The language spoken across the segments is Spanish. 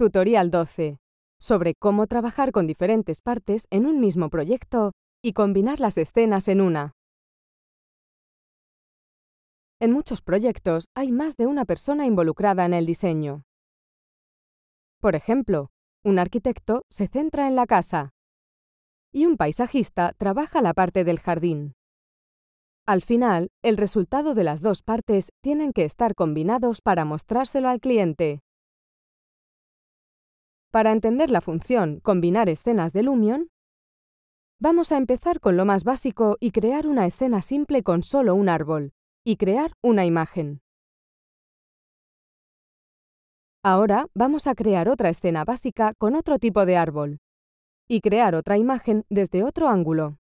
Tutorial 12. Sobre cómo trabajar con diferentes partes en un mismo proyecto y combinar las escenas en una. En muchos proyectos hay más de una persona involucrada en el diseño. Por ejemplo, un arquitecto se centra en la casa y un paisajista trabaja la parte del jardín. Al final, el resultado de las dos partes tienen que estar combinados para mostrárselo al cliente. Para entender la función combinar escenas de Lumion, vamos a empezar con lo más básico y crear una escena simple con solo un árbol, y crear una imagen. Ahora vamos a crear otra escena básica con otro tipo de árbol, y crear otra imagen desde otro ángulo.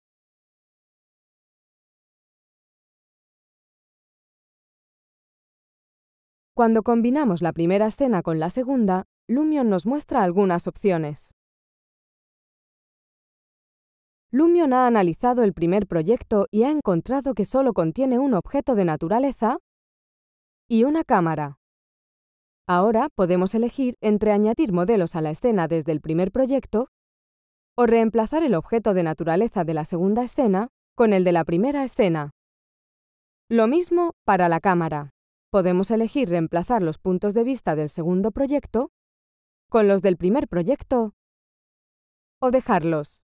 Cuando combinamos la primera escena con la segunda, Lumion nos muestra algunas opciones. Lumion ha analizado el primer proyecto y ha encontrado que solo contiene un objeto de naturaleza y una cámara. Ahora podemos elegir entre añadir modelos a la escena desde el primer proyecto o reemplazar el objeto de naturaleza de la segunda escena con el de la primera escena. Lo mismo para la cámara. Podemos elegir reemplazar los puntos de vista del segundo proyecto con los del primer proyecto o dejarlos.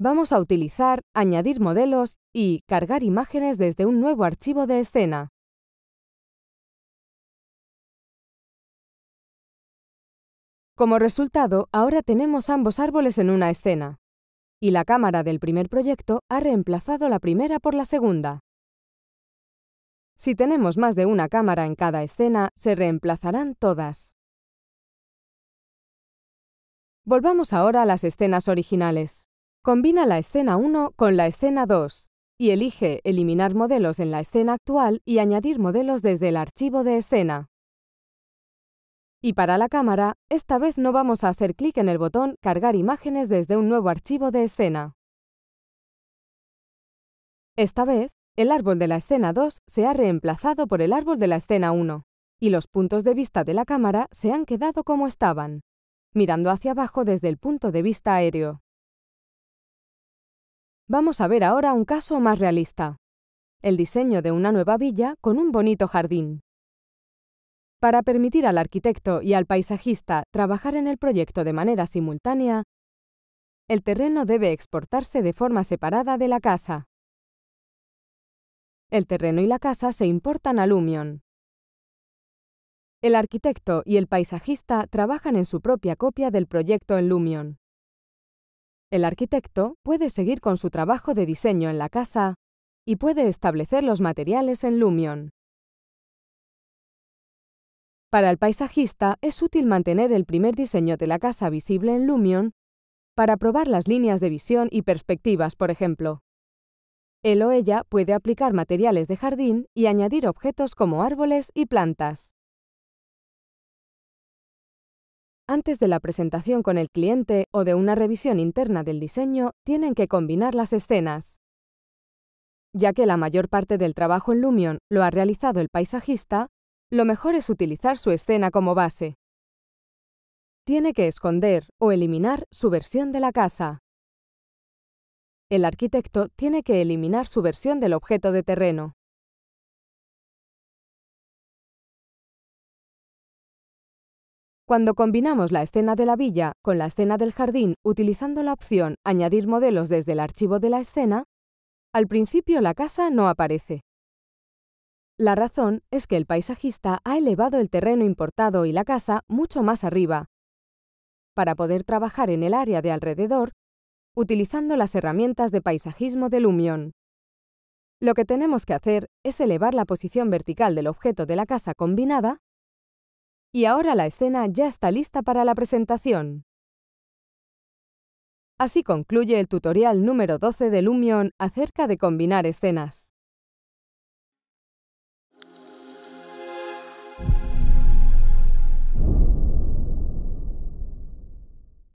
Vamos a utilizar añadir modelos y cargar imágenes desde un nuevo archivo de escena. Como resultado, ahora tenemos ambos árboles en una escena. Y la cámara del primer proyecto ha reemplazado la primera por la segunda. Si tenemos más de una cámara en cada escena, se reemplazarán todas. Volvamos ahora a las escenas originales. Combina la escena 1 con la escena 2 y elige eliminar modelos en la escena actual y añadir modelos desde el archivo de escena. Y para la cámara, esta vez no vamos a hacer clic en el botón Cargar imágenes desde un nuevo archivo de escena. Esta vez, el árbol de la escena 2 se ha reemplazado por el árbol de la escena 1, y los puntos de vista de la cámara se han quedado como estaban, mirando hacia abajo desde el punto de vista aéreo. Vamos a ver ahora un caso más realista. El diseño de una nueva villa con un bonito jardín. Para permitir al arquitecto y al paisajista trabajar en el proyecto de manera simultánea, el terreno debe exportarse de forma separada de la casa. El terreno y la casa se importan a Lumion. El arquitecto y el paisajista trabajan en su propia copia del proyecto en Lumion. El arquitecto puede seguir con su trabajo de diseño en la casa y puede establecer los materiales en Lumion. Para el paisajista es útil mantener el primer diseño de la casa visible en Lumion para probar las líneas de visión y perspectivas, por ejemplo. Él o ella puede aplicar materiales de jardín y añadir objetos como árboles y plantas. Antes de la presentación con el cliente o de una revisión interna del diseño, tienen que combinar las escenas. Ya que la mayor parte del trabajo en Lumion lo ha realizado el paisajista, lo mejor es utilizar su escena como base. Tiene que esconder o eliminar su versión de la casa el arquitecto tiene que eliminar su versión del objeto de terreno. Cuando combinamos la escena de la villa con la escena del jardín utilizando la opción Añadir modelos desde el archivo de la escena, al principio la casa no aparece. La razón es que el paisajista ha elevado el terreno importado y la casa mucho más arriba. Para poder trabajar en el área de alrededor, utilizando las herramientas de paisajismo de Lumion. Lo que tenemos que hacer es elevar la posición vertical del objeto de la casa combinada y ahora la escena ya está lista para la presentación. Así concluye el tutorial número 12 de Lumion acerca de combinar escenas.